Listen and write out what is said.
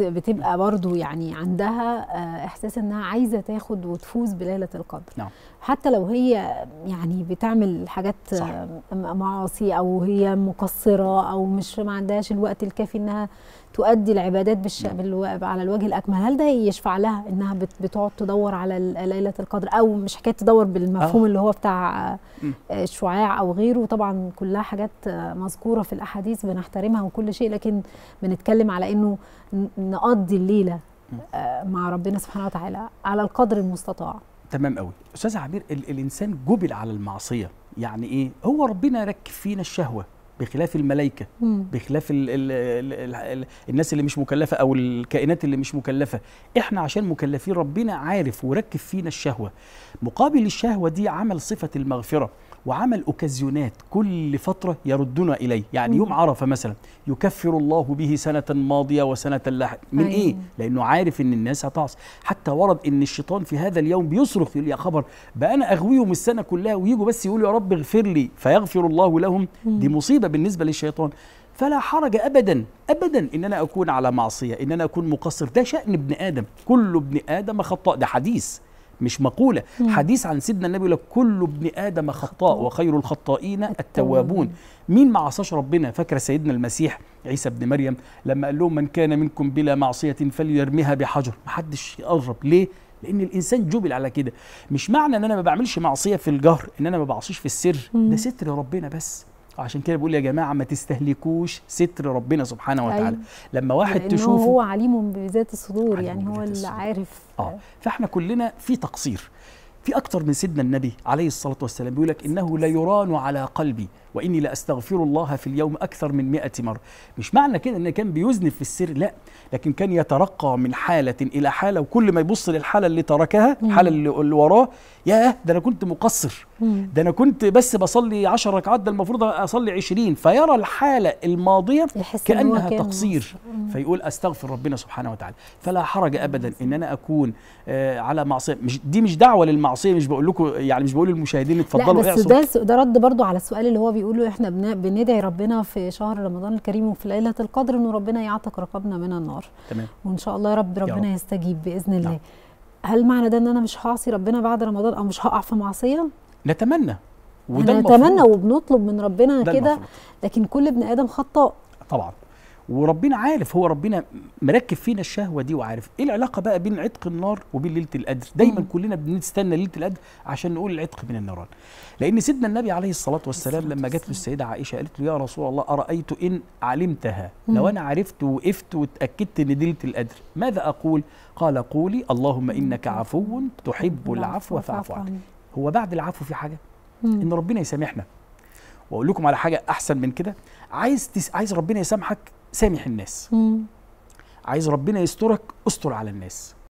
بتبقى برضو يعني عندها آه، احساس انها عايزه تاخد وتفوز بليله القدر نعم. حتى لو هي يعني بتعمل حاجات آه، صح. معاصي او هي مقصره او مش ما عندهاش الوقت الكافي انها تؤدي العبادات بالش... نعم. بالو... على الوجه الاكمل هل ده يشفع لها انها بت... بتقعد تدور على ليله القدر او مش حكايه تدور بالمفهوم أوه. اللي هو بتاع الشعاع آه، او غيره طبعا كلها حاجات مذكوره في الاحاديث بنحترمها وكل شيء لكن بنتكلم على انه نقضي الليله آه، مع ربنا سبحانه وتعالى على القدر المستطاع تمام قوي استاذ عمير ال الانسان جبل على المعصيه يعني ايه هو ربنا ركب فينا الشهوه بخلاف الملائكه بخلاف الـ الـ الـ الـ الناس اللي مش مكلفه او الكائنات اللي مش مكلفه احنا عشان مكلفين ربنا عارف وركب فينا الشهوه مقابل الشهوه دي عمل صفه المغفره وعمل اوكازيونات كل فتره يردنا اليه يعني يوم عرفه مثلا يكفر الله به سنه ماضيه وسنه لاحقه من إيه؟ أيوه. ايه لانه عارف ان الناس هتعصي حتى ورد ان الشيطان في هذا اليوم بيصرخ يقول يا خبر بقى انا اغويهم السنه كلها ويجوا بس يقولوا يا رب اغفر لي فيغفر الله لهم دي مصيبه مصيبه بالنسبه للشيطان فلا حرج ابدا ابدا ان انا اكون على معصيه ان انا اكون مقصر ده شان ابن ادم كل ابن ادم خطاء ده حديث مش مقوله مم. حديث عن سيدنا النبي يقول لك كل ابن ادم خطاء وخير الخطائين التوابون مين ما عصاش ربنا فاكر سيدنا المسيح عيسى ابن مريم لما قال لهم من كان منكم بلا معصيه فليرميها بحجر محدش يقرب ليه لان الانسان جبل على كده مش معنى ان انا ما بعملش معصيه في الجهر ان انا ما بعصيش في السر مم. ده ستر ربنا بس عشان كده بقول يا جماعه ما تستهلكوش ستر ربنا سبحانه وتعالى أيوة. لما واحد لأنه تشوفه هو عليم بذات الصدور يعني هو اللي عارف اه فاحنا كلنا في تقصير في أكثر من سيدنا النبي عليه الصلاة والسلام بيقول لك إنه ليران على قلبي وإني لأستغفر الله في اليوم أكثر من مئة مرة مش معنى كده إن كان بيذنب في السر لا لكن كان يترقى من حالة إلى حالة وكل ما يبص للحالة اللي تركها الحالة اللي وراه يا ده أنا كنت مقصر ده أنا كنت بس بصلي عشر ركعات ده المفروض أصلي عشرين فيرى الحالة الماضية كأنها تقصير فيقول أستغفر ربنا سبحانه وتعالى فلا حرج أبدا إن أنا أكون آه، على معصية مش دي مش دعوة للمعصية معصيه مش بقول لكم يعني مش بقول للمشاهدين اتفضلوا لا بس ده ده رد برضه على السؤال اللي هو بيقوله احنا بندعي ربنا في شهر رمضان الكريم وفي ليله القدر ان ربنا يعتق رقابنا من النار تمام وان شاء الله يا رب ربنا يا يستجيب باذن نعم. الله نعم. هل معنى ده ان انا مش هعصي ربنا بعد رمضان او مش هقع في معصيه نتمنى وده نتمنى وبنطلب من ربنا كده لكن كل ابن ادم خطاء طبعا وربنا عارف هو ربنا مركب فينا الشهوه دي وعارف ايه العلاقه بقى بين عتق النار وبين ليله القدر دايما مم. كلنا بنستنى ليله القدر عشان نقول العتق من النيران لان سيدنا النبي عليه الصلاه والسلام لما جت له السيده عائشه قالت له يا رسول الله ارايت ان علمتها مم. لو انا عرفت ووقفت واتاكدت ان ليله القدر ماذا اقول قال قولي اللهم انك عفو تحب العفو فاعف عني هو بعد العفو في حاجه مم. ان ربنا يسامحنا واقول لكم على حاجه احسن من كده عايز تس... عايز ربنا يسامحك سامح الناس مم. عايز ربنا يسترك استر على الناس